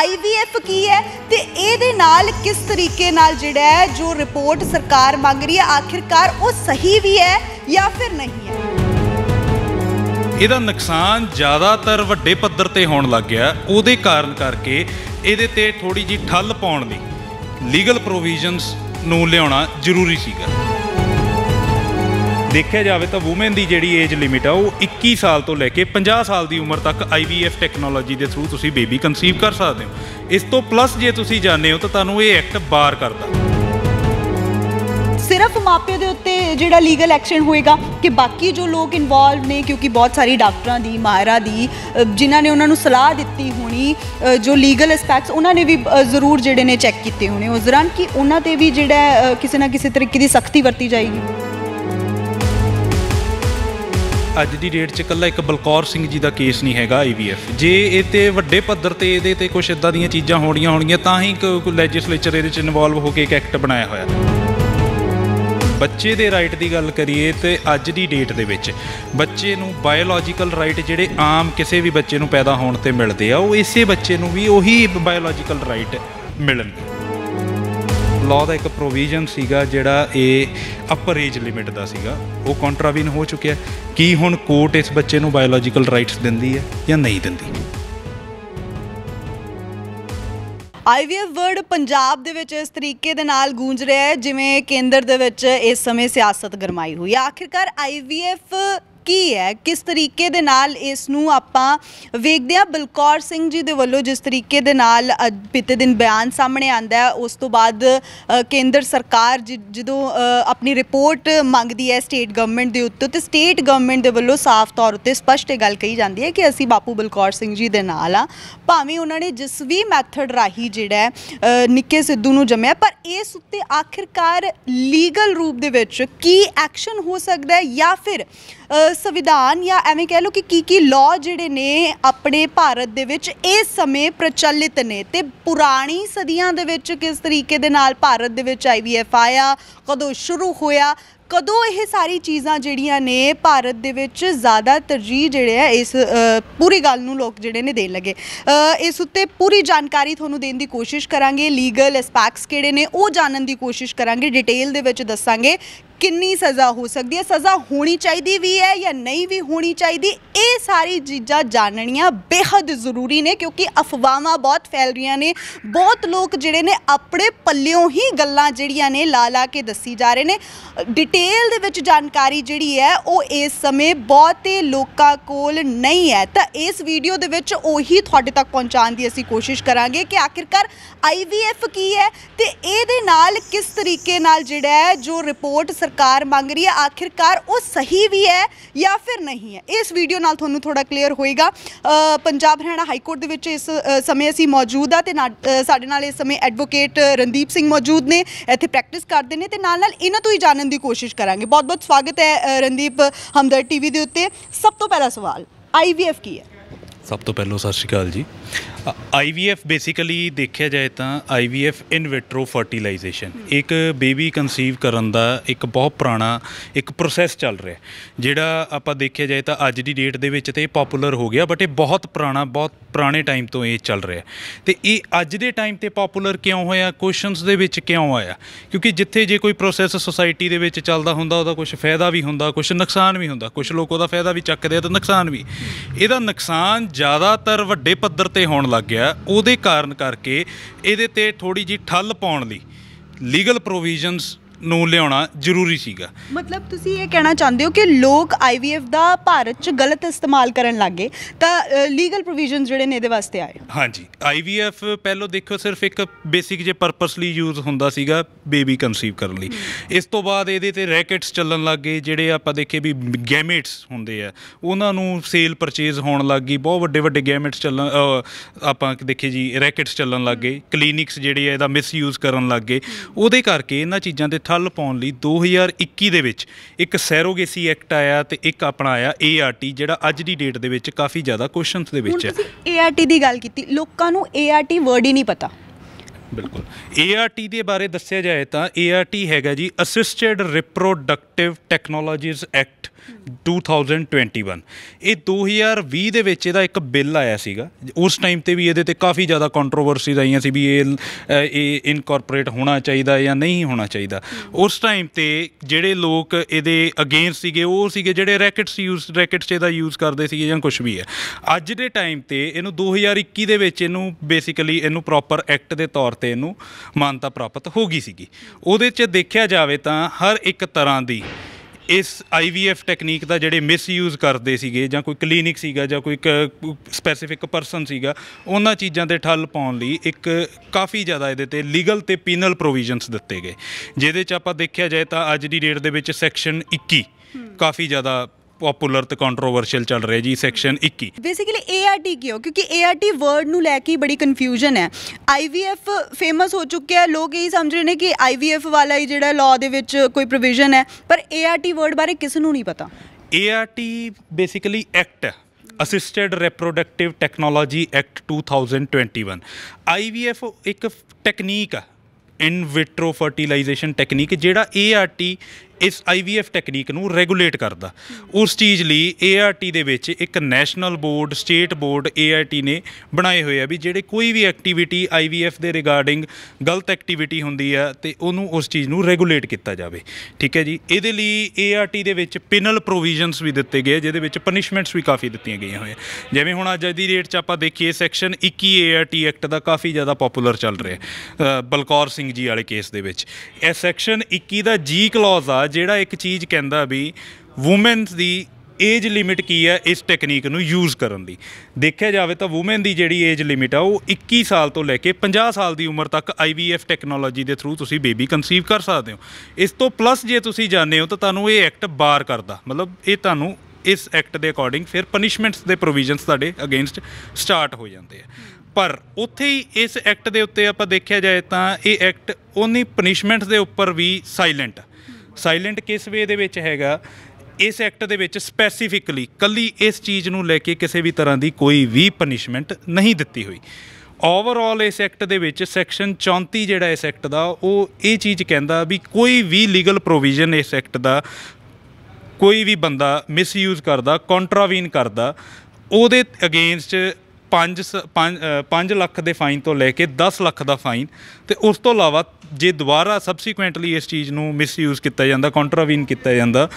IVF ਕੀ ਹੈ ਤੇ ਇਹਦੇ ਨਾਲ ਕਿਸ ਤਰੀਕੇ ਨਾਲ ਜਿਹੜਾ ਹੈ ਜੋ ਰਿਪੋਰਟ ਸਰਕਾਰ ਮੰਗ ਰਹੀ ਹੈ ਆਖਿਰਕਾਰ ਉਹ ਸਹੀ ਵੀ ਹੈ ਜਾਂ ਫਿਰ ਨਹੀਂ ਹੈ ਇਹਦਾ ਨੁਕਸਾਨ ਜ਼ਿਆਦਾਤਰ ਵੱਡੇ ਪੱਧਰ ਤੇ ਹੋਣ ਲੱਗ ਗਿਆ ਉਹਦੇ ਕਾਰਨ ਕਰਕੇ ਇਹਦੇ ਤੇ ਥੋੜੀ ਜੀ ਠੱਲ ਪਾਉਣ ਲਈ ਲੀਗਲ ਪ੍ਰੋਵੀਜ਼ਨਸ ਨੂੰ ਲਿਆਉਣਾ ਜ਼ਰੂਰੀ ਸੀਗਾ ਦੇਖਿਆ ਜਾਵੇ ਤਾਂ ਔਮਨ ਦੀ ਜਿਹੜੀ ਏਜ ਲਿਮਿਟ ਆ ਉਹ 21 ਸਾਲ ਤੋਂ ਲੈ ਕੇ 50 ਸਾਲ ਦੀ ਉਮਰ ਤੱਕ ਆਈਵੀਐਫ ਟੈਕਨੋਲੋਜੀ ਦੇ ਥਰੂ ਤੁਸੀਂ ਬੇਬੀ ਕਨਸੀਵ ਕਰ ਸਕਦੇ ਹੋ ਇਸ ਤੋਂ ਪਲੱਸ ਜੇ ਤੁਸੀਂ ਜਾਣਦੇ ਹੋ ਤਾਂ ਤੁਹਾਨੂੰ ਇਹ ਐਕਟ ਬਾਰ ਕਰਦਾ ਸਿਰਫ ਮਾਪਿਆਂ ਦੇ ਉੱਤੇ ਜਿਹੜਾ ਲੀਗਲ ਐਕਸ਼ਨ ਹੋਏਗਾ ਕਿ ਬਾਕੀ ਜੋ ਲੋਕ ਇਨਵੋਲਵ ਨੇ ਕਿਉਂਕਿ ਬਹੁਤ ਸਾਰੀ ਡਾਕਟਰਾਂ ਦੀ ਮਾਇਰਾ ਦੀ ਜਿਨ੍ਹਾਂ ਨੇ ਉਹਨਾਂ ਨੂੰ ਸਲਾਹ ਦਿੱਤੀ ਹੋਣੀ ਜੋ ਲੀਗਲ ਐਸਪੈਕਟਸ ਉਹਨਾਂ ਨੇ ਵੀ ਜ਼ਰੂਰ ਜਿਹੜੇ ਨੇ ਚੈੱਕ ਕੀਤੇ ਹੋਣੇ ਉਸ ਦੌਰਾਨ ਕਿ ਉਹਨਾਂ ਤੇ ਵੀ ਜਿਹੜਾ ਕਿਸੇ ਨਾ ਕਿਸੇ ਤਰੀਕੇ ਦੀ ਸਖਤੀ ਵਰਤੀ ਜਾਏਗੀ ਅੱਜ ਦੀ ਡੇਟ 'ਚ ਕੱਲਾ ਇੱਕ ਬਲਕੌਰ ਸਿੰਘ ਜੀ ਦਾ ਕੇਸ ਨਹੀਂ ਹੈਗਾ ਆਈਵੀਐਫ ਜੇ ਇਹ ਤੇ ਵੱਡੇ ਪੱਧਰ ਤੇ ਇਹਦੇ ਤੇ ਕੁਝ ਇਦਾਂ ਦੀਆਂ ਚੀਜ਼ਾਂ ਹੋਣੀਆਂ ਹੋਣਗੀਆਂ ਤਾਂ ਹੀ ਕੋਈ ਲੈਜਿਸਲੇਚਰ ਇਹਦੇ 'ਚ ਇਨਵੋਲਵ ਹੋ ਕੇ ਇੱਕ ਐਕਟ ਬਣਾਇਆ ਹੋਇਆ ਬੱਚੇ ਦੇ ਰਾਈਟ ਦੀ ਗੱਲ ਕਰੀਏ ਤੇ ਅੱਜ ਦੀ ਡੇਟ ਦੇ ਵਿੱਚ ਬੱਚੇ ਨੂੰ ਬਾਇਓਲੋਜੀਕਲ ਰਾਈਟ ਜਿਹੜੇ ਆਮ ਕਿਸੇ ਵੀ ਬੱਚੇ ਨੂੰ ਪੈਦਾ ਹੋਣ ਤੇ ਮਿਲਦੇ ਆ ਉਹ ਇਸੇ ਬੱਚੇ ਨੂੰ ਵੀ ਉਹੀ ਬਾਇਓਲੋਜੀਕਲ ਰਾਈਟ ਮਿਲਣਗੇ ਲਾਅ ਦਾ ਇੱਕ ਪ੍ਰੋਵੀਜ਼ਨ ਸੀਗਾ ਜਿਹੜਾ ਇਹ ਅਪਰ ਏਜ ਲਿਮਿਟ ਦਾ ਸੀਗਾ ਉਹ ਕੰਟਰਾਵਿਨ ਹੋ ਚੁੱਕਿਆ ਕੀ ਹੁਣ ਕੋਰਟ ਇਸ ਬੱਚੇ ਨੂੰ ਬਾਇਓਲੋਜੀਕਲ ਰਾਈਟਸ ਦਿੰਦੀ ਹੈ ਜਾਂ ਨਹੀਂ ਦਿੰਦੀ ਆਈਵੀਐਫ ਵਰਡ ਪੰਜਾਬ ਦੇ ਵਿੱਚ ਇਸ ਤਰੀਕੇ ਦੇ ਨਾਲ ਗੂੰਜ ਰਿਹਾ ਹੈ ਜਿਵੇਂ ਕੇਂਦਰ ਦੇ ਵਿੱਚ ਇਸ ਸਮੇਂ ਸਿਆਸਤ ਗਰਮਾਈ ਹੋਈ ਆਖਿਰਕਾਰ ਆਈਵੀਐਫ ਕੀ ਹੈ ਕਿਸ ਤਰੀਕੇ ਦੇ ਨਾਲ ਇਸ ਨੂੰ ਆਪਾਂ ਵੇਖਦੇ ਆ ਬਲਕੌਰ ਸਿੰਘ ਜੀ ਦੇ ਵੱਲੋਂ ਜਿਸ ਤਰੀਕੇ ਦੇ ਨਾਲ ਪਿਤੇ ਦਿਨ ਬਿਆਨ ਸਾਹਮਣੇ ਆਂਦਾ ਹੈ ਉਸ ਤੋਂ ਬਾਅਦ ਕੇਂਦਰ ਸਰਕਾਰ ਜਦੋਂ ਆਪਣੀ ਰਿਪੋਰਟ ਮੰਗਦੀ ਹੈ ਸਟੇਟ ਗਵਰਨਮੈਂਟ ਦੇ ਉੱਤੇ ਤੇ ਸਟੇਟ ਗਵਰਨਮੈਂਟ ਦੇ ਵੱਲੋਂ ਸਾਫ਼ ਤੌਰ ਉੱਤੇ ਸਪਸ਼ਟ ਇਹ ਗੱਲ ਕਹੀ ਜਾਂਦੀ ਹੈ ਕਿ ਅਸੀਂ ਬਾਪੂ ਬਲਕੌਰ ਸਿੰਘ ਜੀ ਦੇ ਨਾਲ ਆ ਭਾਵੇਂ ਉਹਨਾਂ ਨੇ ਜਿਸ ਵੀ ਮੈਥਡ ਰਾਹੀਂ ਜਿਹੜਾ ਨਿੱਕੇ ਸਿੱਧੂ ਨੂੰ ਜਮਿਆ ਪਰ ਇਸ ਉੱਤੇ ਆਖਿਰਕਾਰ ਲੀਗਲ ਰੂਪ ਦੇ ਵਿੱਚ ਕੀ ਐਕਸ਼ਨ ਹੋ ਸਕਦਾ ਹੈ ਜਾਂ ਫਿਰ ਸੰਵਿਧਾਨ ਜਾਂ ਐਵੇਂ ਕਹਿ ਲਓ ਕਿ ਕੀ ਕੀ ਲਾਅ ਜਿਹੜੇ ਨੇ ਆਪਣੇ ਭਾਰਤ ਦੇ ਵਿੱਚ ਇਸ ਸਮੇਂ ਪ੍ਰਚਲਿਤ ਨੇ ਤੇ ਪੁਰਾਣੀ ਸਦੀਆਂ ਦੇ ਵਿੱਚ ਕਿਸ ਤਰੀਕੇ ਦੇ ਨਾਲ ਭਾਰਤ ਦੇ ਵਿੱਚ ਆਈਵੀਐਫ ਆਇਆ ਕਦੋਂ ਸ਼ੁਰੂ ਹੋਇਆ ਕਦੋਂ ਇਹ ਸਾਰੀ ਚੀਜ਼ਾਂ ਜਿਹੜੀਆਂ ਨੇ ਭਾਰਤ ਦੇ ਵਿੱਚ ਜ਼ਿਆਦਾ ਤਰਜੀਹ ਜਿਹੜੇ ਆ ਇਸ ਪੂਰੀ ਗੱਲ ਨੂੰ ਲੋਕ ਜਿਹੜੇ ਨੇ ਦੇਣ ਲੱਗੇ ਇਸ ਉੱਤੇ ਪੂਰੀ ਜਾਣਕਾਰੀ ਤੁਹਾਨੂੰ ਦੇਣ ਦੀ ਕੋਸ਼ਿਸ਼ ਕਰਾਂਗੇ ਲੀਗਲ ਐਸਪੈਕਟਸ ਕਿਹੜੇ ਨੇ ਉਹ ਜਾਣਨ ਦੀ ਕੋਸ਼ਿਸ਼ ਕਰਾਂਗੇ ਡਿਟੇਲ ਦੇ ਵਿੱਚ ਦੱਸਾਂਗੇ ਕਿੰਨੀ ਸਜ਼ਾ ਹੋ ਸਕਦੀ ਹੈ ਸਜ਼ਾ ਹੋਣੀ ਚਾਹੀਦੀ ਵੀ ਹੈ ਜਾਂ ਨਹੀਂ ਵੀ ਹੋਣੀ ਚਾਹੀਦੀ ਇਹ ਸਾਰੀ ਚੀਜ਼ਾਂ ਜਾਣਨੀਆਂ ਬੇहद ਜ਼ਰੂਰੀ ਨੇ ਕਿਉਂਕਿ ਅਫਵਾਹਾਂ ਬਹੁਤ ਫੈਲ ਰਹੀਆਂ ਨੇ ਬਹੁਤ ਲੋਕ ਜਿਹੜੇ ਨੇ ਆਪਣੇ ਪੱਲਿਓਂ ਹੀ ਗੱਲਾਂ ਜਿਹੜੀਆਂ ਨੇ ਲਾ ਲਾ ਕੇ ਦੱਸੀ ਜਾ ਰਹੇ ਨੇ ਡਿਟੇਲ ਦੇ ਵਿੱਚ ਜਾਣਕਾਰੀ ਜਿਹੜੀ ਹੈ ਉਹ ਇਸ ਸਮੇਂ ਬਹੁਤੇ ਲੋਕਾਂ ਕੋਲ ਨਹੀਂ ਹੈ ਤਾਂ ਇਸ ਵੀਡੀਓ ਦੇ ਵਿੱਚ ਉਹੀ ਤੁਹਾਡੇ ਤੱਕ ਪਹੁੰਚਾਉਣ ਦੀ ਅਸੀਂ ਕੋਸ਼ਿਸ਼ ਕਰਾਂਗੇ ਕਿ ਆਖਿਰਕਾਰ ਆਈਵੀਐਫ ਕੀ ਹੈ ਤੇ ਇਹਦੇ ਨਾਲ ਕਿਸ ਤਰੀਕੇ ਨਾਲ ਜਿਹੜਾ ਹੈ ਜੋ ਰਿਪੋਰਟ ਸਰਕਾਰ ਮੰਗ ਰਹੀ ਹੈ ਆਖਿਰਕਾਰ ਉਹ ਸਹੀ ਵੀ ਹੈ ਜਾਂ ਫਿਰ ਨਹੀਂ ਹੈ ਇਸ ਵੀਡੀਓ ਨਾਲ ਤੁਹਾਨੂੰ ਥੋੜਾ ਕਲੀਅਰ ਹੋਏਗਾ ਪੰਜਾਬ ਹਰਿਆਣਾ ਹਾਈ ਕੋਰਟ ਦੇ ਵਿੱਚ ਇਸ ਸਮੇਂ ਅਸੀਂ ਮੌਜੂਦ ਆ ਤੇ ਸਾਡੇ ਨਾਲ ਇਸ ਸਮੇਂ ਐਡਵੋਕੇਟ ਰਣਦੀਪ ਸਿੰਘ ਮੌਜੂਦ ਨੇ ਇੱਥੇ ਪ੍ਰੈਕਟਿਸ ਕਰਦੇ ਨੇ ਤੇ ਨਾਲ ਨਾਲ ਇਹਨਾਂ ਤੋਂ ਹੀ ਜਾਣਨ ਦੀ ਕੋਸ਼ਿਸ਼ ਕਰਾਂਗੇ ਬਹੁਤ ਬਹੁਤ ਸਵਾਗਤ ਹੈ ਰਣਦੀਪ ਹਮਦਰ ਟੀਵੀ ਦੇ ਉੱਤੇ ਸਭ ਤੋਂ ਪਹਿਲਾ ਸਵਾਲ ਆਈਵੀਐਫ ਕੀ ਹੈ ਸਭ ਤੋਂ ਪਹਿਲਾਂ ਸਤਿ ਸ਼੍ਰੀ ਅਕਾਲ ਜੀ ਆਈਵੀਐਫ ਬੇਸਿਕਲੀ ਦੇਖਿਆ ਜਾਏ ਤਾਂ ਆਈਵੀਐਫ ਇਨ ਵਿਟਰੋ ਫਰਟੀਲਾਈਜੇਸ਼ਨ ਇੱਕ ਬੇਬੀ ਕਨਸੀਵ ਕਰਨ ਦਾ ਇੱਕ ਬਹੁਤ ਪੁਰਾਣਾ ਇੱਕ ਪ੍ਰੋਸੈਸ ਚੱਲ ਰਿਹਾ ਜਿਹੜਾ ਆਪਾਂ ਦੇਖਿਆ ਜਾਏ ਤਾਂ ਅੱਜ ਦੀ ਡੇਟ ਦੇ ਵਿੱਚ ਤੇ ਪਪੂਲਰ ਹੋ ਗਿਆ ਬਟ ਇਹ ਬਹੁਤ ਪੁਰਾਣਾ ਬਹੁਤ ਪੁਰਾਣੇ ਟਾਈਮ ਤੋਂ ਇਹ ਚੱਲ ਰਿਹਾ ਤੇ ਇਹ ਅੱਜ ਦੇ ਟਾਈਮ ਤੇ ਪਪੂਲਰ ਕਿਉਂ ਹੋਇਆ ਕੁਐਸਚਨਸ ਦੇ ਵਿੱਚ ਕਿਉਂ ਆਇਆ ਕਿਉਂਕਿ ਜਿੱਥੇ ਜੇ ਕੋਈ ਪ੍ਰੋਸੈਸ ਸੋਸਾਇਟੀ ਦੇ ਵਿੱਚ ਚੱਲਦਾ ਹੁੰਦਾ ਉਹਦਾ ਕੁਝ ਫਾਇਦਾ ਵੀ ਹੁੰਦਾ ਕੁਝ ਨੁਕਸਾਨ ਵੀ ਹੁੰਦਾ ਕੁਝ ਲੋਕ ਉਹਦਾ ਫਾਇਦਾ ਵੀ ਚੱਕਦੇ ਆ ਤੇ ਨੁਕਸਾਨ ਵੀ ਇਹਦਾ ਨੁਕਸਾਨ ਜ਼ਿਆਦਾਤਰ ਵੱਡੇ ਪੱਧਰ ਤੇ ਹੋਣ ਲੱਗ ਗਿਆ ਉਹਦੇ ਕਾਰਨ ਕਰਕੇ ਇਹਦੇ ਤੇ ਥੋੜੀ ਜੀ ਠੱਲ ਪਾਉਣ ਲਈ ਲੀਗਲ ਪ੍ਰੋਵੀਜ਼ਨਸ ਨੂੰ ਲਿਆਉਣਾ ਜ਼ਰੂਰੀ ਸੀਗਾ ਮਤਲਬ ਤੁਸੀਂ ਇਹ ਕਹਿਣਾ ਚਾਹੁੰਦੇ ਹੋ ਕਿ ਲੋਕ ਆਈਵੀਐਫ ਦਾ ਭਾਰਤ 'ਚ ਗਲਤ ਇਸਤੇਮਾਲ ਕਰਨ ਲੱਗੇ ਤਾਂ ਲੀਗਲ ਪ੍ਰੋਵੀਜ਼ਨਸ ਜਿਹੜੇ ਨੇ ਇਹਦੇ ਵਾਸਤੇ ਆਏ ਹਾਂਜੀ ਆਈਵੀਐਫ ਪਹਿਲੋ ਦੇਖੋ ਸਿਰਫ ਇੱਕ ਬੇਸਿਕ ਜੇ ਪਰਪਸਲੀ ਯੂਜ਼ ਹੁੰਦਾ ਸੀਗਾ ਬੇਬੀ ਕਨਸੀਵ ਕਰਨ ਲਈ ਇਸ ਤੋਂ ਬਾਅਦ ਇਹਦੇ ਤੇ ਰੈਕੇਟਸ ਚੱਲਣ ਲੱਗ ਗਏ ਜਿਹੜੇ ਆਪਾਂ ਦੇਖੇ ਵੀ ਗੈਮੇਟਸ ਹੁੰਦੇ ਆ ਉਹਨਾਂ ਨੂੰ ਸੇਲ ਪਰਚੇਜ਼ ਹੋਣ ਲੱਗ ਗਈ ਬਹੁਤ ਵੱਡੇ ਵੱਡੇ ਗੈਮੇਟਸ ਚੱਲਣ ਆਪਾਂ ਦੇਖੇ ਜੀ ਰੈਕੇਟਸ ਚੱਲਣ ਲੱਗ ਗਏ ਕਲੀਨਿਕਸ ਜਿਹੜੇ ਆ ਇਹਦਾ ਮਿਸਯੂਜ਼ ਕਰਨ ਲੱਗ ਗਏ ਉਹਦੇ ਕਰਕੇ ਇਹਨਾਂ ਚੀਜ਼ਾਂ ਦੇ ਠੱਲ ਪਾਉਣ ਲਈ 2021 ਦੇ ਵਿੱਚ ਇੱਕ ਸੈਰੋਗੇਸੀ ਐਕਟ ਆਇਆ ਤੇ ਇੱਕ ਆਪਣਾ ਆਇਆ ਏਆਰਟੀ ਜਿਹੜਾ ਅੱਜ ਦੀ ਡੇਟ ਦੇ ਵਿੱਚ ਕਾਫੀ ਜ਼ਿਆਦਾ ਕੁਐਸਚਨਸ ਦੇ ਵਿੱਚ ਹੈ ਏਆਰਟੀ ਦੀ ਗੱਲ ਕੀਤੀ ਲੋਕਾਂ ਨੂੰ ਏਆਰਟੀ ਵਰਡ ਹੀ ਨਹੀਂ ਪਤਾ ਬਿਲਕੁਲ ਏਆਰਟੀ ਦੇ ਬਾਰੇ ਦੱਸਿਆ ਜਾਏ ਤਾਂ ਏਆਰਟੀ ਹੈਗਾ ਜੀ ਅਸਿਸਟਡ ਰਿਪਰੋਡਕਟਿਵ ਟੈਕਨੋਲੋਜੀਜ਼ ਐਕਟ 2021 ਇਹ 2020 ਦੇ ਵਿੱਚ ਇਹਦਾ ਇੱਕ ਬਿੱਲ ਆਇਆ ਸੀਗਾ ਉਸ ਟਾਈਮ ਤੇ ਵੀ ਇਹਦੇ ਤੇ ਕਾਫੀ ਜ਼ਿਆਦਾ ਕੰਟਰੋਵਰਸੀ ਆਈਆਂ ਸੀ ਵੀ ਇਹ ਇਹ ਇਨਕੋਰਪੋਰੇਟ ਹੋਣਾ ਚਾਹੀਦਾ ਜਾਂ ਨਹੀਂ ਹੋਣਾ ਚਾਹੀਦਾ ਉਸ ਟਾਈਮ ਤੇ ਜਿਹੜੇ ਲੋਕ ਇਹਦੇ ਅਗੇਂਸਟ ਸੀਗੇ ਉਹ ਸੀਗੇ ਜਿਹੜੇ ਰੈਕਟਸ ਯੂਜ਼ ਰੈਕਟਸ ਇਹਦਾ ਯੂਜ਼ ਕਰਦੇ ਸੀਗੇ ਜਾਂ ਕੁਝ ਵੀ ਹੈ ਅੱਜ ਦੇ ਟਾਈਮ ਤੇ ਇਹਨੂੰ 2021 ਦੇ ਵਿੱਚ ਇਹਨੂੰ ਬੇਸਿਕਲੀ ਇਹਨੂੰ ਪ੍ਰੋਪਰ ਐਕਟ ਦੇ ਤੌਰ ਤੇ ਨੂੰ ਮਾਨਤਾ ਪ੍ਰਾਪਤ ਹੋ ਗਈ ਸੀਗੀ ਉਹਦੇ 'ਚ ਦੇਖਿਆ ਜਾਵੇ ਤਾਂ ਹਰ ਇੱਕ ਤਰ੍ਹਾਂ ਦੀ ਇਸ ਆਈਵੀਐਫ ਟੈਕਨੀਕ ਦਾ ਜਿਹੜੇ ਮਿਸਯੂਜ਼ ਕਰਦੇ ਸੀਗੇ ਜਾਂ ਕੋਈ ਕਲੀਨਿਕ ਸੀਗਾ ਜਾਂ ਕੋਈ ਸਪੈਸੀਫਿਕ ਪਰਸਨ ਸੀਗਾ ਉਹਨਾਂ ਚੀਜ਼ਾਂ ਤੇ ਠੱਲ ਪਾਉਣ ਲਈ ਇੱਕ ਕਾਫੀ ਜ਼ਿਆਦਾ ਇਹਦੇ ਤੇ ਲੀਗਲ ਤੇ ਪੀਨਲ ਪ੍ਰੋਵੀਜ਼ਨਸ ਦਿੱਤੇ ਗਏ ਜਿਹਦੇ ਚ ਆਪਾਂ ਦੇਖਿਆ ਜਾਏ ਤਾਂ ਅੱਜ ਦੀ ਡੇਟ ਦੇ ਵਿੱਚ ਸੈਕਸ਼ਨ 21 ਕਾਫੀ ਜ਼ਿਆਦਾ ਪਪੂਲਰ ਤੇ ਕੰਟਰੋਵਰਸ਼ੀਅਲ ਚੱਲ ਰਿਹਾ ਜੀ ਸੈਕਸ਼ਨ 21 ਬੇਸਿਕਲੀ ਏਆਰਟੀ ਕਿਉਂ ਕਿਉਂਕਿ ਏਆਰਟੀ ਵਰਡ ਨੂੰ ਲੈ ਕੇ ਬੜੀ ਕਨਫਿਊਜ਼ਨ ਹੈ ਆਈਵੀਐਫ ਫੇਮਸ ਹੋ ਚੁੱਕਿਆ ਲੋਕ ਇਹ ਸਮਝ ਰਹੇ ਨੇ ਕਿ ਆਈਵੀਐਫ ਵਾਲਾ ਹੀ ਜਿਹੜਾ ਲਾਅ ਦੇ ਵਿੱਚ ਕੋਈ ਪ੍ਰੋਵੀਜ਼ਨ ਹੈ ਪਰ ਏਆਰਟੀ ਵਰਡ ਬਾਰੇ ਕਿਸ ਨੂੰ ਨਹੀਂ ਪਤਾ ਏਆਰਟੀ ਬੇਸਿਕਲੀ ਐਕਟ ਹੈ assisted reproductive technology act 2021 IVF ਇੱਕ ਟੈਕਨੀਕ ਆ ਇਨ ਵਿਟਰੋ ਫਰਟੀਲਾਈਜੇਸ਼ਨ ਟੈਕਨੀਕ ਜਿਹੜਾ ਏਆਰਟੀ ਇਸ ਆਈਵੀਐਫ ਟੈਕਨੀਕ ਨੂੰ ਰੈਗੂਲੇਟ ਕਰਦਾ ਉਸ ਚੀਜ਼ ਲਈ ਏਆਰਟੀ ਦੇ ਵਿੱਚ ਇੱਕ national board state board ART ਨੇ ਬਣਾਏ ਹੋਏ ਆ ਵੀ ਜਿਹੜੇ ਕੋਈ ਵੀ ਐਕਟੀਵਿਟੀ ਆਈਵੀਐਫ ਦੇ ਰਿਗਾਰਡਿੰਗ ਗਲਤ ਐਕਟੀਵਿਟੀ ਹੁੰਦੀ ਆ ਤੇ ਉਹਨੂੰ ਉਸ ਚੀਜ਼ ਨੂੰ ਰੈਗੂਲੇਟ ਕੀਤਾ ਜਾਵੇ ਠੀਕ ਹੈ ਜੀ ਇਹਦੇ ਲਈ ਏਆਰਟੀ ਦੇ ਵਿੱਚ ਪੈਨਲ ਪ੍ਰੋਵੀਜ਼ਨਸ ਵੀ ਦਿੱਤੇ ਗਏ ਜਿਹਦੇ ਵਿੱਚ ਪਨਿਸ਼ਮੈਂਟਸ ਵੀ ਕਾਫੀ ਦਿੱਤੀਆਂ ਗਈਆਂ ਹੋਈਆਂ ਜਿਵੇਂ ਹੁਣ ਅੱਜ ਦੀ ਡੇਟ 'ਚ ਆਪਾਂ ਦੇਖੀਏ ਸੈਕਸ਼ਨ 21 ਏਆਰਟੀ ਐਕਟ ਦਾ ਕਾਫੀ ਜ਼ਿਆਦਾ ਪਪੂਲਰ ਚੱਲ ਰਿਹਾ ਬਲਕੌਰ ਸਿੰਘ ਜੀ ਵਾਲੇ ਕੇਸ ਦੇ ਵਿੱਚ ਇਹ ਸੈਕਸ਼ਨ 21 ਦਾ ਜੀ ਕਲੌਜ਼ ਆ ਜਿਹੜਾ ਇੱਕ ਚੀਜ਼ ਕਹਿੰਦਾ ਵੀ ਔਮਨਸ ਦੀ ਏਜ ਲਿਮਿਟ ਕੀ ਹੈ ਇਸ ਟੈਕਨੀਕ ਨੂੰ ਯੂਜ਼ ਕਰਨ ਦੀ ਦੇਖਿਆ ਜਾਵੇ ਤਾਂ ਔਮਨ ਦੀ ਜਿਹੜੀ ਏਜ ਲਿਮਿਟ ਆ ਉਹ 21 ਸਾਲ ਤੋਂ ਲੈ ਕੇ 50 ਸਾਲ ਦੀ ਉਮਰ ਤੱਕ ਆਈਵੀਐਫ ਟੈਕਨੋਲੋਜੀ ਦੇ ਥਰੂ ਤੁਸੀਂ ਬੇਬੀ ਕਨਸੀਵ ਕਰ ਸਕਦੇ ਹੋ ਇਸ ਤੋਂ ਪਲੱਸ ਜੇ ਤੁਸੀਂ ਜਾਣਦੇ ਹੋ ਤਾਂ ਤੁਹਾਨੂੰ ਇਹ ਐਕਟ ਬਾਰ ਕਰਦਾ ਮਤਲਬ ਇਹ ਤੁਹਾਨੂੰ ਇਸ ਐਕਟ ਦੇ ਅਕੋਰਡਿੰਗ ਫਿਰ ਪਨਿਸ਼ਮੈਂਟਸ ਦੇ ਪ੍ਰੋਵੀਜ਼ਨਸ ਤੁਹਾਡੇ ਅਗੇਂਸਟ ਸਟਾਰਟ ਹੋ ਜਾਂਦੇ ਆ ਪਰ ਉੱਥੇ ਹੀ ਇਸ ਐਕਟ ਦੇ ਉੱਤੇ ਆਪਾਂ ਦੇਖਿਆ ਜਾਏ ਤਾਂ ਇਹ ਐਕਟ ਉਹਨੀ ਪਨਿਸ਼ਮੈਂਟਸ ਦੇ ਉੱਪਰ ਵੀ ਸਾਇਲੈਂਟ ਆ ਸਾਇਲੈਂਟ ਕਿਸ ਵੇ ਦੇ ਵਿੱਚ ਹੈਗਾ ਇਸ ਐਕਟ ਦੇ ਵਿੱਚ ਸਪੈਸੀਫਿਕਲੀ ਕੱਲੀ ਇਸ ਚੀਜ਼ ਨੂੰ ਲੈ ਕੇ ਕਿਸੇ ਵੀ ਤਰ੍ਹਾਂ ਦੀ ਕੋਈ ਵੀ ਪਨਿਸ਼ਮੈਂਟ ਨਹੀਂ ਦਿੱਤੀ ਹੋਈ ਓਵਰਆਲ ਇਸ ਐਕਟ ਦੇ ਵਿੱਚ ਸੈਕਸ਼ਨ 34 ਜਿਹੜਾ ਇਸ ਐਕਟ ਦਾ ਉਹ ਇਹ ਚੀਜ਼ ਕਹਿੰਦਾ ਵੀ ਕੋਈ ਵੀ ਲੀਗਲ ਪ੍ਰੋਵੀਜ਼ਨ ਇਸ ਐਕਟ ਦਾ ਕੋਈ ਵੀ ਬੰਦਾ ਮਿਸਯੂਜ਼ ਕਰਦਾ ਕੰਟਰਾਵੀਨ ਕਰਦਾ ਉਹਦੇ ਅਗੇਂਸਟ 5 5 ਲੱਖ ਦੇ ਫਾਈਨ ਤੋਂ ਲੈ ਕੇ 10 ਲੱਖ ਦਾ ਫਾਈਨ ਤੇ ਉਸ ਤੋਂ ਇਲਾਵਾ ਜੇ ਦੁਬਾਰਾ ਸਬਸੀਕੁਐਂਟਲੀ ਇਸ ਚੀਜ਼ ਨੂੰ ਮਿਸਯੂਜ਼ ਕੀਤਾ ਜਾਂਦਾ ਕੰਟਰਾਵੀਨ ਕੀਤਾ ਜਾਂਦਾ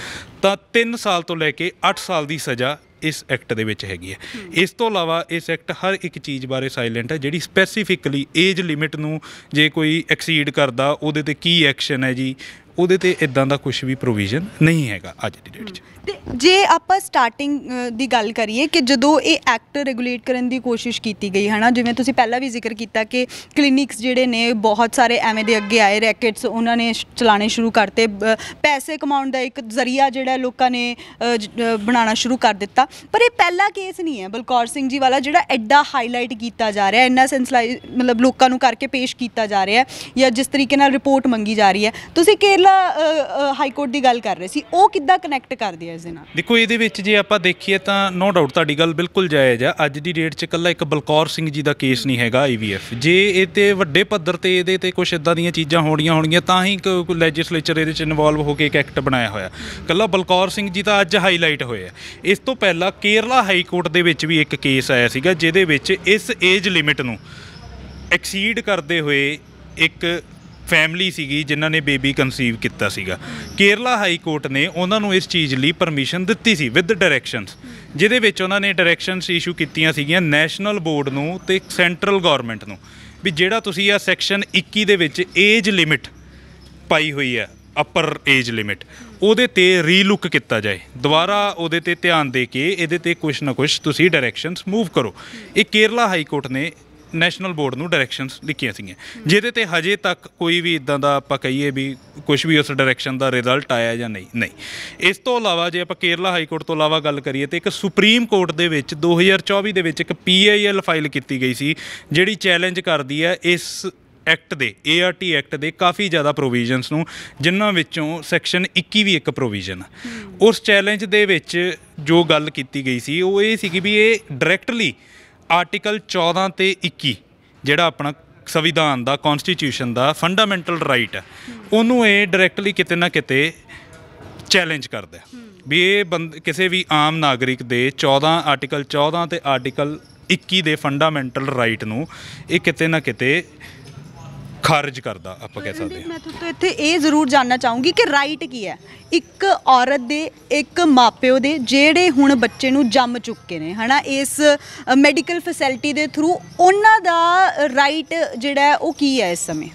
ਤਾਂ 3 ਸਾਲ ਤੋਂ ਲੈ ਕੇ 8 ਸਾਲ ਦੀ ਸਜ਼ਾ ਇਸ ਐਕਟ ਦੇ ਵਿੱਚ ਹੈਗੀ ਹੈ ਇਸ ਤੋਂ ਇਲਾਵਾ ਇਸ ਐਕਟ ਹਰ ਇੱਕ ਚੀਜ਼ ਬਾਰੇ ਸਾਇਲੈਂਟ ਹੈ ਜਿਹੜੀ ਸਪੈਸੀਫਿਕਲੀ ਏਜ ਲਿਮਿਟ ਨੂੰ ਜੇ ਕੋਈ ਐਕਸੀਡ ਕਰਦਾ ਉਹਦੇ ਤੇ ਕੀ ਐਕਸ਼ਨ ਹੈ ਜੀ ਉਹਦੇ ਤੇ ਇਦਾਂ ਦਾ ਕੁਝ ਵੀ ਪ੍ਰੋਵੀਜ਼ਨ ਨਹੀਂ ਹੈਗਾ ਅੱਜ ਦੀ ਡੇਟ 'ਚ ਤੇ ਜੇ ਆਪਾਂ ਸਟਾਰਟਿੰਗ ਦੀ ਗੱਲ ਕਰੀਏ ਕਿ ਜਦੋਂ ਇਹ ਐਕਟ ਰੈਗੂਲੇਟ ਕਰਨ ਦੀ ਕੋਸ਼ਿਸ਼ ਕੀਤੀ ਗਈ ਹੈ ਨਾ ਜਿਵੇਂ ਤੁਸੀਂ ਪਹਿਲਾਂ ਵੀ ਜ਼ਿਕਰ ਕੀਤਾ ਕਿ ਕਲੀਨਿਕਸ ਜਿਹੜੇ ਨੇ ਬਹੁਤ ਸਾਰੇ ਐਵੇਂ ਦੇ ਅੱਗੇ ਆਏ ਰੈਕੇਟਸ ਉਹਨਾਂ ਨੇ ਚਲਾਣੇ ਸ਼ੁਰੂ ਕਰਤੇ ਪੈਸੇ ਕਮਾਉਣ ਦਾ ਇੱਕ ਜ਼ਰੀਆ ਜਿਹੜਾ ਲੋਕਾਂ ਨੇ ਬਣਾਉਣਾ ਸ਼ੁਰੂ ਕਰ ਦਿੱਤਾ ਪਰ ਇਹ ਪਹਿਲਾ ਕੇਸ ਨਹੀਂ ਹੈ ਬਲਕੌਰ ਸਿੰਘ ਜੀ ਵਾਲਾ ਜਿਹੜਾ ਐਡਾ ਹਾਈਲਾਈਟ ਕੀਤਾ ਜਾ ਰਿਹਾ ਇੰਨਾ ਸੈਂਸਲਾਈ ਮਤਲਬ ਲੋਕਾਂ ਨੂੰ ਕਰਕੇ ਪੇਸ਼ ਕੀਤਾ ਜਾ ਰਿਹਾ ਜਾਂ ਜਿਸ ਤਰੀਕੇ ਨਾਲ ਰਿਪੋਰਟ ਮੰਗੀ ਜਾ ਰਹੀ ਹੈ ਤੁਸੀਂ ਕਿ ਪਿਛਲਾ ਹਾਈ ਕੋਰਟ ਦੀ ਗੱਲ ਕਰ ਰਹੇ ਸੀ ਉਹ ਕਿੱਦਾਂ ਕਨੈਕਟ ਕਰਦੇ ਆ ਇਸ ਦੇ ਨਾਲ ਦੇਖੋ ਇਹਦੇ ਵਿੱਚ ਜੇ ਆਪਾਂ ਦੇਖੀਏ ਤਾਂ ਨੋ ਡਾਊਟ ਤੁਹਾਡੀ ਗੱਲ ਬਿਲਕੁਲ ਜਾਇਜ਼ ਆ ਅੱਜ ਦੀ ਡੇਟ 'ਚ ਕੱਲਾ ਇੱਕ ਬਲਕੌਰ ਸਿੰਘ ਜੀ ਦਾ ਕੇਸ ਨਹੀਂ ਹੈਗਾ ਆਈਵੀਐਫ ਜੇ ਇਹ ਤੇ ਵੱਡੇ ਪੱਧਰ ਤੇ ਇਹਦੇ ਤੇ ਕੁਝ ਇਦਾਂ ਦੀਆਂ ਚੀਜ਼ਾਂ ਹੋਣੀਆਂ ਹੋਣਗੀਆਂ ਤਾਂ ਹੀ ਕੋਈ ਲੈਜਿਸਲੇਚਰ ਇਹਦੇ 'ਚ ਇਨਵੋਲਵ ਹੋ ਕੇ ਇੱਕ ਐਕਟ ਬਣਾਇਆ ਹੋਇਆ ਕੱਲਾ ਬਲਕੌਰ ਸਿੰਘ ਜੀ ਤਾਂ ਅੱਜ ਹਾਈਲਾਈਟ ਹੋਏ ਆ ਇਸ ਤੋਂ ਪਹਿਲਾਂ ਕੇਰਲਾ ਹਾਈ ਕੋਰਟ ਦੇ ਵਿੱਚ ਵੀ ਇੱਕ ਕੇਸ ਆਇਆ ਸੀਗਾ ਜਿਹਦੇ ਵਿੱਚ ਇਸ ਏਜ ਲਿਮਿਟ ਨੂੰ ਐਕਸੀਡ ਕਰਦੇ ਹੋਏ ਇੱਕ ਫੈਮਿਲੀ ਸੀਗੀ ਜਿਨ੍ਹਾਂ ਨੇ ਬੇਬੀ ਕਨਸੀਵ ਕੀਤਾ ਸੀਗਾ ਕੇਰਲਾ ਹਾਈ ਕੋਰਟ ਨੇ ਉਹਨਾਂ ਨੂੰ ਇਸ ਚੀਜ਼ ਲਈ ਪਰਮਿਸ਼ਨ ਦਿੱਤੀ ਸੀ ਵਿਦ ਡਾਇਰੈਕਸ਼ਨਸ ਜਿਹਦੇ ਵਿੱਚ ਉਹਨਾਂ ਨੇ ਡਾਇਰੈਕਸ਼ਨਸ ਇਸ਼ੂ ਕੀਤੀਆਂ ਸੀਗੀਆਂ ਨੈਸ਼ਨਲ ਬੋਰਡ ਨੂੰ ਤੇ ਸੈਂਟਰਲ ਗਵਰਨਮੈਂਟ ਨੂੰ ਵੀ ਜਿਹੜਾ ਤੁਸੀਂ ਆ ਸੈਕਸ਼ਨ 21 ਦੇ ਵਿੱਚ ਏਜ ਲਿਮਿਟ ਪਾਈ ਹੋਈ ਹੈ ਅਪਰ ਏਜ ਲਿਮਿਟ ਉਹਦੇ ਤੇ ਰੀਲੁੱਕ ਕੀਤਾ ਜਾਏ ਦੁਬਾਰਾ ਉਹਦੇ ਤੇ ਧਿਆਨ ਦੇ ਕੇ ਇਹਦੇ ਤੇ ਕੁਝ ਨਾ ਕੁਝ ਤੁਸੀਂ ਡਾਇਰੈਕਸ਼ਨਸ ਮੂਵ ਕਰੋ ਇਹ ਕੇਰਲਾ ਹਾਈ ਕੋਰਟ ਨੇ ਨੈਸ਼ਨਲ ਬੋਰਡ ਨੂੰ ਡਾਇਰੈਕਸ਼ਨਸ ਲਿਖੀਆਂ ਸੀਗੀਆਂ ਜਿਹਦੇ ਤੇ ਹਜੇ ਤੱਕ ਕੋਈ ਵੀ ਇਦਾਂ ਦਾ ਆਪਾਂ ਕਹੀਏ ਵੀ ਕੁਝ ਵੀ ਉਸ ਡਾਇਰੈਕਸ਼ਨ ਦਾ ਰਿਜ਼ਲਟ ਆਇਆ ਜਾਂ ਨਹੀਂ ਨਹੀਂ ਇਸ ਤੋਂ ਇਲਾਵਾ ਜੇ ਆਪਾਂ ਕੇਰਲਾ ਹਾਈ ਕੋਰਟ ਤੋਂ ਇਲਾਵਾ ਗੱਲ ਕਰੀਏ ਤੇ ਇੱਕ ਸੁਪਰੀਮ ਕੋਰਟ ਦੇ ਵਿੱਚ 2024 ਦੇ ਵਿੱਚ ਇੱਕ ਪੀਆਈਐਲ ਫਾਈਲ ਕੀਤੀ ਗਈ ਸੀ ਜਿਹੜੀ ਚੈਲੰਜ ਕਰਦੀ ਹੈ ਇਸ ਐਕਟ ਦੇ ਏਆਰਟੀ ਐਕਟ ਦੇ ਕਾਫੀ ਜ਼ਿਆਦਾ ਪ੍ਰੋਵੀਜ਼ਨਸ ਨੂੰ ਜਿਨ੍ਹਾਂ ਵਿੱਚੋਂ ਸੈਕਸ਼ਨ 21 ਵੀ ਇੱਕ ਪ੍ਰੋਵੀਜ਼ਨ ਉਸ ਚੈਲੰਜ ਦੇ ਵਿੱਚ ਜੋ ਗੱਲ ਕੀਤੀ ਗਈ ਸੀ ਉਹ ਇਹ ਸੀ ਕਿ ਵੀ ਇਹ ਡਾਇਰੈਕਟਲੀ ਆਰਟੀਕਲ 14 ਤੇ 21 ਜਿਹੜਾ ਆਪਣਾ ਸੰਵਿਧਾਨ ਦਾ ਕਨਸਟੀਟਿਊਸ਼ਨ ਦਾ ਫੰਡਾਮੈਂਟਲ ਰਾਈਟ ਹੈ ਉਹਨੂੰ ਇਹ ਡਾਇਰੈਕਟਲੀ ਕਿਤੇ ਨਾ ਕਿਤੇ ਚੈਲੰਜ ਕਰਦਾ ਵੀ ਇਹ ਕਿਸੇ ਵੀ ਆਮ ਨਾਗਰਿਕ ਦੇ 14 ਆਰਟੀਕਲ 14 ਤੇ ਆਰਟੀਕਲ 21 ਦੇ ਫੰਡਾਮੈਂਟਲ ਰਾਈਟ ਨੂੰ ਇਹ ਕਿਤੇ ਨਾ ਕਿਤੇ ਖਾਰਜ ਕਰਦਾ ਆਪਾਂ ਕਹਿ ਸਕਦੇ ਹਾਂ ਮੈਂ ਤੁਹਾਨੂੰ ਇੱਥੇ ਇਹ ਜ਼ਰੂਰ ਜਾਨਣਾ ਚਾਹੂੰਗੀ ਕਿ ਰਾਈਟ ਕੀ ਹੈ ਇੱਕ ਔਰਤ ਦੇ ਇੱਕ ਮਾਪਿਓ ਦੇ ਜਿਹੜੇ ਹੁਣ ਬੱਚੇ ਨੂੰ ਜੰਮ ਚੁੱਕੇ ਨੇ ਹਨਾ ਇਸ ਮੈਡੀਕਲ ਫੈਸਿਲਿਟੀ ਦੇ ਥਰੂ ਉਹਨਾਂ ਦਾ ਰਾਈਟ ਜਿਹੜਾ ਉਹ ਕੀ ਹੈ ਇਸ ਸਮੇਂ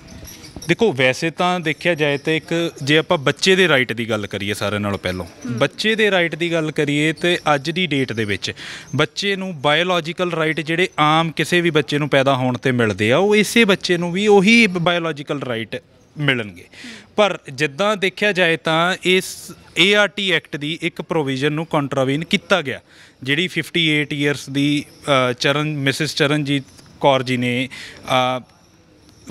ਦੇਖੋ ਵੈਸੇ ਤਾਂ ਦੇਖਿਆ ਜਾਏ ਤਾਂ ਇੱਕ ਜੇ ਆਪਾਂ ਬੱਚੇ ਦੇ ਰਾਈਟ ਦੀ ਗੱਲ ਕਰੀਏ ਸਾਰਿਆਂ ਨਾਲੋਂ ਪਹਿਲਾਂ ਬੱਚੇ ਦੇ ਰਾਈਟ ਦੀ ਗੱਲ ਕਰੀਏ ਤੇ ਅੱਜ ਦੀ ਡੇਟ ਦੇ ਵਿੱਚ ਬੱਚੇ ਨੂੰ ਬਾਇਓਲੋਜੀਕਲ ਰਾਈਟ ਜਿਹੜੇ ਆਮ ਕਿਸੇ ਵੀ ਬੱਚੇ ਨੂੰ ਪੈਦਾ ਹੋਣ ਤੇ ਮਿਲਦੇ ਆ ਉਹ ਇਸੇ ਬੱਚੇ ਨੂੰ ਵੀ ਉਹੀ ਬਾਇਓਲੋਜੀਕਲ ਰਾਈਟ ਮਿਲਣਗੇ ਪਰ ਜਿੱਦਾਂ ਦੇਖਿਆ ਜਾਏ ਤਾਂ ਇਸ ਏਆਰਟੀ ਐਕਟ ਦੀ ਇੱਕ ਪ੍ਰੋਵੀਜ਼ਨ ਨੂੰ ਕੰਟਰਾਵੀਨ ਕੀਤਾ ਗਿਆ ਜਿਹੜੀ 58 ਇਅਰਸ ਦੀ ਚਰਨ ਮਿਸਿਸ ਚਰਨਜੀਤ ਕੌਰ ਜੀ ਨੇ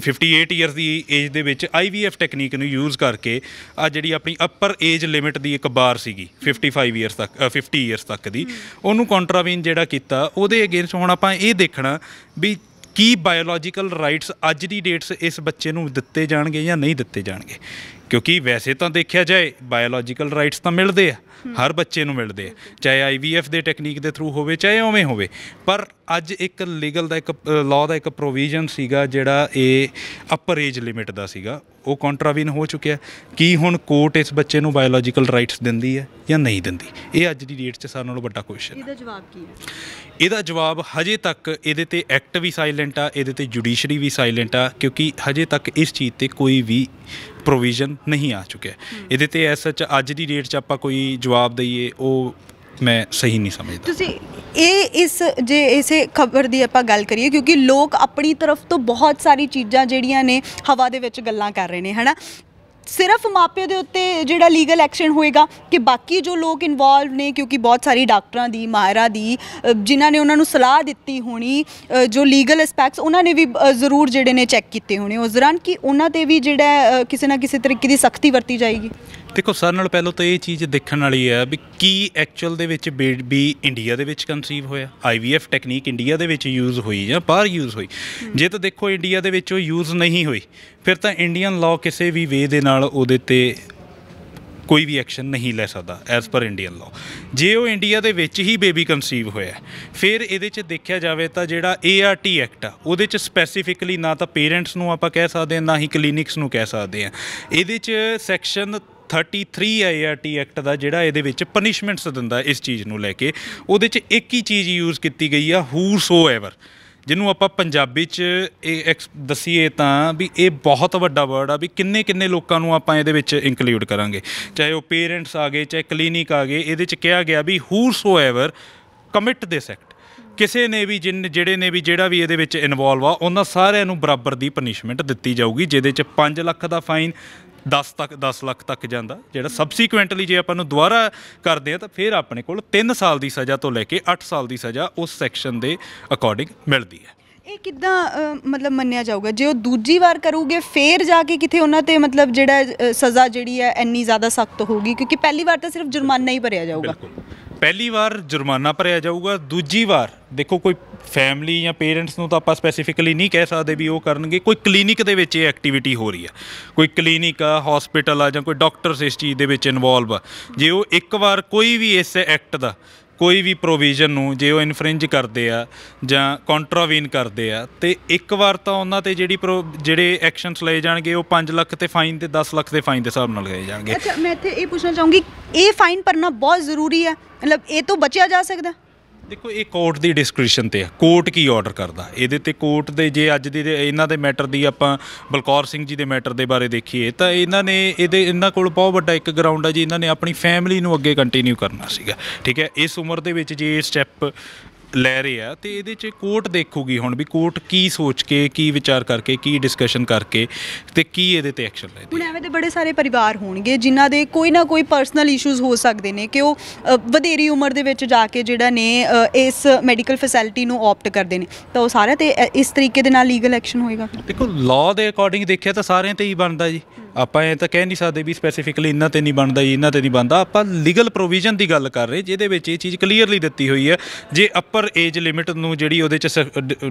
58 ਇਅਰਸ ਦੀ ਏਜ ਦੇ ਵਿੱਚ ਆਈਵੀਐਫ ਟੈਕਨੀਕ ਨੂੰ ਯੂਜ਼ ਕਰਕੇ ਆ ਜਿਹੜੀ ਆਪਣੀ ਅਪਰ ਏਜ ਲਿਮਿਟ ਦੀ ਇੱਕ ਬਾਰ ਸੀਗੀ 55 ਇਅਰਸ ਤੱਕ 50 ਇਅਰਸ ਤੱਕ ਦੀ ਉਹਨੂੰ ਕੰਟਰਾਵੀਨ ਜਿਹੜਾ ਕੀਤਾ ਉਹਦੇ ਅਗੇਂਸਟ ਹੁਣ ਆਪਾਂ ਇਹ ਦੇਖਣਾ ਵੀ ਕੀ ਬਾਇਓਲੋਜੀਕਲ ਰਾਈਟਸ ਅੱਜ ਦੀ ਡੇਟਸ ਇਸ ਬੱਚੇ ਨੂੰ ਦਿੱਤੇ ਜਾਣਗੇ ਜਾਂ ਨਹੀਂ ਦਿੱਤੇ ਜਾਣਗੇ ਕਿਉਂਕਿ ਵੈਸੇ ਤਾਂ ਦੇਖਿਆ ਜਾਏ ਬਾਇਓਲੋਜੀਕਲ ਰਾਈਟਸ ਤਾਂ ਮਿਲਦੇ ਆ ਹਰ ਬੱਚੇ ਨੂੰ ਮਿਲਦੇ ਆ ਚਾਹੇ ਆਈਵੀਐਫ ਦੇ ਟੈਕਨੀਕ ਦੇ ਥਰੂ ਹੋਵੇ ਚਾਹੇ ਓਵੇਂ ਹੋਵੇ ਪਰ ਅੱਜ ਇੱਕ ਲੀਗਲ ਦਾ ਇੱਕ ਲਾਅ ਦਾ ਇੱਕ ਪ੍ਰੋਵੀਜ਼ਨ ਸੀਗਾ ਜਿਹੜਾ ਇਹ ਅਪਰ ਏਜ ਲਿਮਿਟ ਦਾ ਸੀਗਾ ਉਹ ਕੰਟਰਾਵਿਨ ਹੋ ਚੁੱਕਿਆ ਕੀ ਹੁਣ ਕੋਰਟ ਇਸ ਬੱਚੇ ਨੂੰ ਬਾਇਓਲੋਜੀਕਲ ਰਾਈਟਸ ਦਿੰਦੀ ਹੈ ਜਾਂ ਨਹੀਂ ਦਿੰਦੀ ਇਹ ਅੱਜ ਦੀ ਡੇਟ 'ਚ ਸਾਰਿਆਂ ਨਾਲੋਂ ਵੱਡਾ ਕੁਐਸਚਨ ਹੈ ਇਹਦਾ ਜਵਾਬ ਕੀ ਹੈ ਇਹਦਾ ਜਵਾਬ ਹਜੇ ਤੱਕ ਇਹਦੇ ਤੇ ਐਕਟ ਵੀ ਸਾਇਲੈਂਟ ਆ ਇਹਦੇ ਤੇ ਜੁਡੀਸ਼ਰੀ ਵੀ ਸਾਇਲੈਂਟ ਆ ਕਿਉਂਕਿ ਹਜੇ ਤੱਕ ਇਸ ਚੀਜ਼ ਤੇ ਕੋਈ ਵੀ ਪ੍ਰੋਵੀਜ਼ਨ ਨਹੀਂ ਆ ਚੁੱਕਿਆ ਇਹਦੇ ਤੇ ਐਸ ਸੱਚ ਅੱਜ ਦੀ ਡੇਟ 'ਚ ਆਪਾਂ ਕੋਈ ਜਵਾਬ ਦਈਏ ਉਹ ਮੈਂ ਸਹੀ ਨਹੀਂ ਸਮਝਦਾ ਤੁਸੀਂ ਇਹ ਇਸ ਜੇ ਇਸੇ ਖਬਰ ਦੀ ਆਪਾਂ ਗੱਲ ਕਰੀਏ ਕਿਉਂਕਿ ਲੋਕ ਆਪਣੀ ਤਰਫ ਤੋਂ ਬਹੁਤ ਸਾਰੀ ਚੀਜ਼ਾਂ ਜਿਹੜੀਆਂ ਨੇ ਹਵਾ ਦੇ ਵਿੱਚ ਗੱਲਾਂ ਕਰ ਰਹੇ ਨੇ ਹਨਾ ਸਿਰਫ ਮਾਪਿਆਂ ਦੇ ਉੱਤੇ ਜਿਹੜਾ ਲੀਗਲ ਐਕਸ਼ਨ ਹੋਏਗਾ ਕਿ ਬਾਕੀ ਜੋ ਲੋਕ ਇਨਵੋਲਵ ਨੇ ਕਿਉਂਕਿ ਬਹੁਤ ਸਾਰੀ ਡਾਕਟਰਾਂ ਦੀ ਮਾਇਰਾ ਦੀ ਜਿਨ੍ਹਾਂ ਨੇ ਉਹਨਾਂ ਨੂੰ ਸਲਾਹ ਦਿੱਤੀ ਹੋਣੀ ਜੋ ਲੀਗਲ ਐਸਪੈਕਟਸ ਉਹਨਾਂ ਨੇ ਵੀ ਜ਼ਰੂਰ ਜਿਹੜੇ ਨੇ ਚੈੱਕ ਕੀਤੇ ਹੋਣੇ ਉਸ ਦੌਰਾਨ ਕਿ ਉਹਨਾਂ ਤੇ ਵੀ ਜਿਹੜਾ ਕਿਸੇ ਨਾ ਕਿਸੇ ਤਰੀਕੇ ਦੀ ਸਖਤੀ ਵਰਤੀ ਜਾਏਗੀ ਦੇਖੋ ਸਰ ਨਾਲ ਪਹਿਲਾਂ ਤਾਂ ਇਹ ਚੀਜ਼ ਦੇਖਣ ਵਾਲੀ ਹੈ ਵੀ ਕੀ ਐਕਚੁਅਲ ਦੇ ਵਿੱਚ ਬੇਬੀ ਇੰਡੀਆ ਦੇ ਵਿੱਚ ਕਨਸੀਵ ਹੋਇਆ ਆਈਵੀਐਫ ਟੈਕਨੀਕ ਇੰਡੀਆ ਦੇ ਵਿੱਚ ਯੂਜ਼ ਹੋਈ ਜਾਂ ਬਾਹਰ ਯੂਜ਼ ਹੋਈ ਜੇ ਤਾਂ ਦੇਖੋ ਇੰਡੀਆ ਦੇ ਵਿੱਚ ਉਹ ਯੂਜ਼ ਨਹੀਂ ਹੋਈ ਫਿਰ ਤਾਂ ਇੰਡੀਅਨ ਲਾਅ ਕਿਸੇ ਵੀ ਵੇ ਦੇ ਨਾਲ ਉਹਦੇ ਤੇ ਕੋਈ ਵੀ ਐਕਸ਼ਨ ਨਹੀਂ ਲੈ ਸਕਦਾ ਐਸ ਪਰ ਇੰਡੀਅਨ ਲਾਅ ਜੇ ਉਹ ਇੰਡੀਆ ਦੇ ਵਿੱਚ ਹੀ ਬੇਬੀ ਕਨਸੀਵ ਹੋਇਆ ਫਿਰ ਇਹਦੇ 'ਚ ਦੇਖਿਆ ਜਾਵੇ ਤਾਂ ਜਿਹੜਾ ਏਆਰਟੀ ਐਕਟ ਆ ਉਹਦੇ 'ਚ ਸਪੈਸੀਫਿਕਲੀ ਨਾ ਤਾਂ ਪੇਰੈਂਟਸ ਨੂੰ ਆਪਾਂ ਕਹਿ ਸਕਦੇ ਹਾਂ ਨਾ ਹੀ ਕਲੀਨਿਕਸ ਨੂੰ ਕਹਿ ਸਕਦੇ ਹਾਂ ਇਹਦੇ 'ਚ ਸੈਕਸ਼ਨ 33 ਆਈਆਰਟੀ ਐਕਟ ਦਾ ਜਿਹੜਾ ਇਹਦੇ ਵਿੱਚ ਪਨਿਸ਼ਮੈਂਟਸ ਦਿੰਦਾ ਇਸ ਚੀਜ਼ ਨੂੰ ਲੈ ਕੇ ਉਹਦੇ 'ਚ ਇੱਕ ਹੀ ਚੀਜ਼ ਯੂਜ਼ ਕੀਤੀ ਗਈ ਆ ਹੂ ਸੋ ਐਵਰ ਜਿਹਨੂੰ ਆਪਾਂ ਪੰਜਾਬੀ 'ਚ ਇਹ ਦਸੀਏ ਤਾਂ ਵੀ ਇਹ ਬਹੁਤ ਵੱਡਾ ਵਰਡ ਆ ਵੀ ਕਿੰਨੇ ਕਿੰਨੇ ਲੋਕਾਂ ਨੂੰ ਆਪਾਂ ਇਹਦੇ ਵਿੱਚ ਇਨਕਲੂਡ ਕਰਾਂਗੇ ਚਾਹੇ ਉਹ ਪੇਰੈਂਟਸ ਆ ਗਏ ਚਾਹੇ ਕਲੀਨਿਕ ਆ ਗਏ ਇਹਦੇ 'ਚ ਕਿਹਾ ਗਿਆ ਵੀ whosoever commit this act ਕਿਸੇ ਨੇ ਵੀ ਜਿੰਨ ਜਿਹੜੇ ਨੇ ਵੀ ਜਿਹੜਾ ਵੀ ਇਹਦੇ ਵਿੱਚ ਇਨਵੋਲਵ ਆ ਉਹਨਾਂ ਸਾਰਿਆਂ ਨੂੰ ਬਰਾਬਰ ਦੀ ਪਨਿਸ਼ਮੈਂਟ ਦਿੱਤੀ ਜਾਊਗੀ ਜਿਹਦੇ ਚ 5 ਲੱਖ ਦਾ ਫਾਈਨ 10 ਤੱਕ 10 ਲੱਖ ਤੱਕ ਜਾਂਦਾ ਜਿਹੜਾ ਸਬਸੀਕੁਐਂਟਲੀ ਜੇ ਆਪਾਂ ਨੂੰ ਦੁਬਾਰਾ ਕਰਦੇ ਆ ਤਾਂ ਫਿਰ ਆਪਣੇ ਕੋਲ 3 ਸਾਲ ਦੀ ਸਜ਼ਾ ਤੋਂ ਲੈ ਕੇ 8 ਸਾਲ ਦੀ ਸਜ਼ਾ ਉਸ ਸੈਕਸ਼ਨ ਦੇ ਅਕੋਰਡਿੰਗ ਮਿਲਦੀ ਹੈ ਇਹ ਕਿਦਾਂ ਮਤਲਬ ਮੰਨਿਆ ਜਾਊਗਾ ਜੇ ਉਹ ਦੂਜੀ ਵਾਰ ਕਰੂਗੇ ਫੇਰ ਜਾ ਕੇ ਕਿਥੇ ਉਹਨਾਂ ਤੇ ਮਤਲਬ ਜਿਹੜਾ ਸਜ਼ਾ ਜਿਹੜੀ ਹੈ ਇੰਨੀ ਜ਼ਿਆਦਾ ਸਖਤ ਹੋਊਗੀ ਕਿਉਂਕਿ ਪਹਿਲੀ ਵਾਰ ਤਾਂ ਸਿਰਫ ਜੁਰਮਾਨਾ ਹੀ ਭਰਿਆ ਜਾਊਗਾ ਪਹਿਲੀ ਵਾਰ ਜੁਰਮਾਨਾ ਭਰਿਆ ਜਾਊਗਾ ਦੂਜੀ ਵਾਰ ਦੇਖੋ ਕੋਈ ਫੈਮਿਲੀ ਜਾਂ ਪੇਰੈਂਟਸ ਨੂੰ ਤਾਂ ਆਪਾਂ ਸਪੈਸੀਫਿਕਲੀ ਨਹੀਂ ਕਹਿ ਸਕਦੇ ਵੀ ਉਹ ਕਰਨਗੇ ਕੋਈ ਕਲੀਨਿਕ ਦੇ ਵਿੱਚ ਇਹ ਐਕਟੀਵਿਟੀ ਹੋ ਰਹੀ ਆ ਕੋਈ ਕਲੀਨਿਕ ਆ ਹਸਪੀਟਲ ਆ ਜਾਂ ਕੋਈ ਡਾਕਟਰਸ ਇਸ ਚੀਜ਼ ਦੇ ਵਿੱਚ ਇਨਵੋਲਵ ਜੇ ਉਹ ਇੱਕ ਵਾਰ ਕੋਈ ਵੀ ਇਸ ਐਕਟ ਦਾ ਕੋਈ ਵੀ ਪ੍ਰੋਵੀਜ਼ਨ ਨੂੰ ਜੇ ਉਹ ਇਨਫਰਿੰਜ ਕਰਦੇ ਆ ਜਾਂ ਕੰਟਰਾਵੀਨ ਕਰਦੇ ਆ ਤੇ ਇੱਕ ਵਾਰ ਤਾਂ ਉਹਨਾਂ ਤੇ ਜਿਹੜੀ ਜਿਹੜੇ ਐਕਸ਼ਨਸ ਲਏ ਜਾਣਗੇ ਉਹ 5 ਲੱਖ ਤੇ ਫਾਈਨ ਤੇ 10 ਲੱਖ ਦੇ ਫਾਈਨ ਦੇ ਹਿਸਾਬ ਨਾਲ ਲਏ ਜਾਣਗੇ ਅੱਛਾ ਮੈਂ ਇੱਥੇ ਇਹ ਪੁੱਛਣਾ ਚਾਹੂੰਗੀ ਇਹ ਫਾਈਨ ਭਰਨਾ ਬਹੁਤ ਜ਼ਰੂਰੀ ਹੈ ਮਤਲਬ ਇਹ ਤੋਂ ਬਚਿਆ ਜਾ ਸਕਦਾ ਦੇਖੋ ਇਹ ਕੋਰਟ ਦੀ ਡਿਸਕ੍ਰਿਪਸ਼ਨ ਤੇ ਆ ਕੋਰਟ ਕੀ ਆਰਡਰ ਕਰਦਾ ਇਹਦੇ ਤੇ ਕੋਰਟ ਦੇ ਜੇ ਅੱਜ ਦੇ ਇਹਨਾਂ ਦੇ ਮੈਟਰ ਦੀ ਆਪਾਂ ਬਲਕੌਰ ਸਿੰਘ ਜੀ ਦੇ ਮੈਟਰ ਦੇ ਬਾਰੇ ਦੇਖੀਏ ਤਾਂ ਇਹਨਾਂ ਨੇ ਇਹਦੇ ਇਹਨਾਂ ਕੋਲ ਬਹੁਤ ਵੱਡਾ ਇੱਕ ਗਰਾਊਂਡ ਹੈ ਜੀ ਇਹਨਾਂ ਨੇ ਆਪਣੀ ਫੈਮਿਲੀ ਨੂੰ ਅੱਗੇ ਕੰਟੀਨਿਊ ਕਰਨਾ ਸੀਗਾ ਠੀਕ ਹੈ ਇਸ ਉਮਰ ਦੇ ਵਿੱਚ ਜੇ ਇਹ ਸਟੈਪ ਲੈ ਰਹੇ ਆ ਤੇ ਇਹਦੇ 'ਚ ਕੋਰਟ ਦੇਖੂਗੀ ਹੁਣ ਵੀ ਕੋਰਟ ਕੀ ਸੋਚ ਕੇ ਕੀ ਵਿਚਾਰ ਕਰਕੇ ਕੀ ਡਿਸਕਸ਼ਨ ਕਰਕੇ ਤੇ ਕੀ ਇਹਦੇ ਤੇ ਐਕਸ਼ਨ ਲੈਂਦੀ ਹੁਣ ਐਵੇਂ ਦੇ ਬੜੇ ਸਾਰੇ ਪਰਿਵਾਰ ਹੋਣਗੇ ਜਿਨ੍ਹਾਂ ਦੇ ਕੋਈ ਨਾ ਕੋਈ ਪਰਸਨਲ ਇਸ਼ੂਜ਼ ਹੋ ਸਕਦੇ ਨੇ ਕਿ ਉਹ ਵਧੇਰੀ ਉਮਰ ਦੇ ਵਿੱਚ ਜਾ ਕੇ ਜਿਹੜਾ ਨੇ ਇਸ ਮੈਡੀਕਲ ਫੈਸਿਲਿਟੀ ਨੂੰ ਆਪਟ ਕਰਦੇ ਨੇ ਤਾਂ ਉਹ ਸਾਰੇ ਤੇ ਇਸ ਤਰੀਕੇ ਦੇ ਨਾਲ ਲੀਗਲ ਐਕਸ਼ਨ ਹੋਏਗਾ ਦੇਖੋ ਲਾਅ ਦੇ ਅਕੋਰਡਿੰਗ ਦੇਖਿਆ ਤਾਂ ਸਾਰਿਆਂ ਤੇ ਹੀ ਬਣਦਾ ਜੀ ਆਪਾਂ ਇਹ ਤਾਂ ਕਹਿ ਨਹੀਂ ਸਕਦੇ ਵੀ ਸਪੈਸੀਫਿਕਲੀ ਇਹਨਾਂ ਤੇ ਨਹੀਂ ਬਣਦਾ ਜੀ ਇਹਨਾਂ ਤੇ ਨਹੀਂ ਬਣਦਾ ਆਪਾਂ ਲੀਗਲ ਪ੍ਰੋਵੀਜ਼ਨ ਦੀ ਗੱਲ ਕਰ ਰਹੇ ਜਿਹਦੇ ਵਿੱਚ ਇਹ ਚੀਜ਼ ਕਲੀਅਰਲੀ ਦਿੱਤੀ ਹੋਈ ਹੈ ਜੇ ਅਪਰ ਏਜ ਲਿਮਿਟ ਨੂੰ ਜਿਹੜੀ ਉਹਦੇ ਚ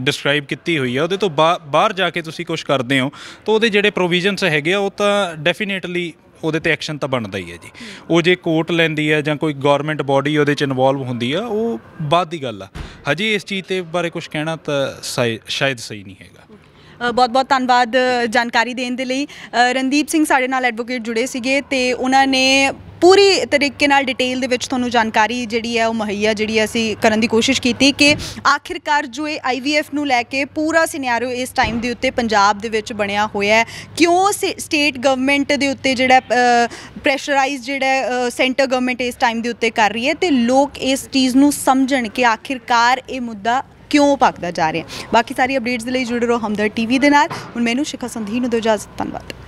ਡਿਸਕ੍ਰਾਈਬ ਕੀਤੀ ਹੋਈ ਹੈ ਉਹਦੇ ਤੋਂ ਬਾਹਰ ਜਾ ਕੇ ਤੁਸੀਂ ਕੁਝ ਕਰਦੇ ਹੋ ਤਾਂ ਉਹਦੇ ਜਿਹੜੇ ਪ੍ਰੋਵੀਜ਼ਨਸ ਹੈਗੇ ਆ ਉਹ ਤਾਂ ਡੈਫੀਨੇਟਲੀ ਉਹਦੇ ਤੇ ਐਕਸ਼ਨ ਤਾਂ ਬਣਦਾ ਹੀ ਹੈ ਜੀ ਉਹ ਜੇ ਕੋਰਟ ਲੈਂਦੀ ਹੈ ਜਾਂ ਕੋਈ ਗਵਰਨਮੈਂਟ ਬਾਡੀ ਉਹਦੇ ਚ ਇਨਵੋਲਵ ਹੁੰਦੀ ਆ ਉਹ ਬਾਅਦ ਦੀ ਗੱਲ ਆ ਹਜੇ ਇਸ ਚੀਜ਼ ਤੇ ਬਾਰੇ ਕੁਝ ਕਹਿਣਾ ਤਾਂ ਸ਼ਾਇਦ ਸਹੀ ਨਹੀਂ ਹੈਗਾ ਬਹੁਤ ਬਹੁਤ ਧੰਨਵਾਦ ਜਾਣਕਾਰੀ ਦੇਣ ਦੇ ਲਈ ਰਣਦੀਪ ਸਿੰਘ ਸਾਡੇ ਨਾਲ ਐਡਵੋਕੇਟ ਜੁੜੇ ਸੀਗੇ ਤੇ ਉਹਨਾਂ ਨੇ ਪੂਰੀ ਤਰੀਕੇ ਨਾਲ ਡਿਟੇਲ ਦੇ ਵਿੱਚ ਤੁਹਾਨੂੰ ਜਾਣਕਾਰੀ ਜਿਹੜੀ ਹੈ ਉਹ ਮੁਹੱਈਆ ਜਿਹੜੀ ਅਸੀਂ ਕਰਨ ਦੀ ਕੋਸ਼ਿਸ਼ ਕੀਤੀ ਕਿ ਆਖਿਰਕਾਰ ਜੋ ਇਹ ਆਈਵੀਐਫ ਨੂੰ ਲੈ ਕੇ ਪੂਰਾ ਸਿਨੈਰੀਓ ਇਸ ਟਾਈਮ ਦੇ ਉੱਤੇ ਪੰਜਾਬ ਦੇ ਵਿੱਚ ਬਣਿਆ ਹੋਇਆ ਹੈ ਕਿਉਂ ਸਟੇਟ ਗਵਰਨਮੈਂਟ ਦੇ ਉੱਤੇ ਜਿਹੜਾ ਪ੍ਰੈਸ਼ਰਾਈਜ਼ ਜਿਹੜਾ ਸੈਂਟਰ ਗਵਰਨਮੈਂਟ ਇਸ ਟਾਈਮ ਦੇ ਉੱਤੇ ਕਰ ਰਹੀ ਹੈ ਤੇ ਲੋਕ ਇਸ ਚੀਜ਼ ਨੂੰ ਸਮਝਣ ਕਿ ਆਖਿਰਕਾਰ ਇਹ ਮੁੱਦਾ ਕਿਉਂ ਭਗਦਾ ਜਾ ਰਿਹਾ ਬਾਕੀ ਸਾਰੀ ਅਪਡੇਟਸ ਦੇ ਲਈ ਜੁੜੇ ਰਹੋ ਹਮਦਰ ਟੀਵੀ ਦੇ ਨਾਲ ਹੁਣ ਮੈਨੂੰ ਸ਼ਿਖਾ ਸੰਧੀ ਨੂੰ ਦਿਓ ਇਜਾਜ਼ਤ ਧੰਨਵਾਦ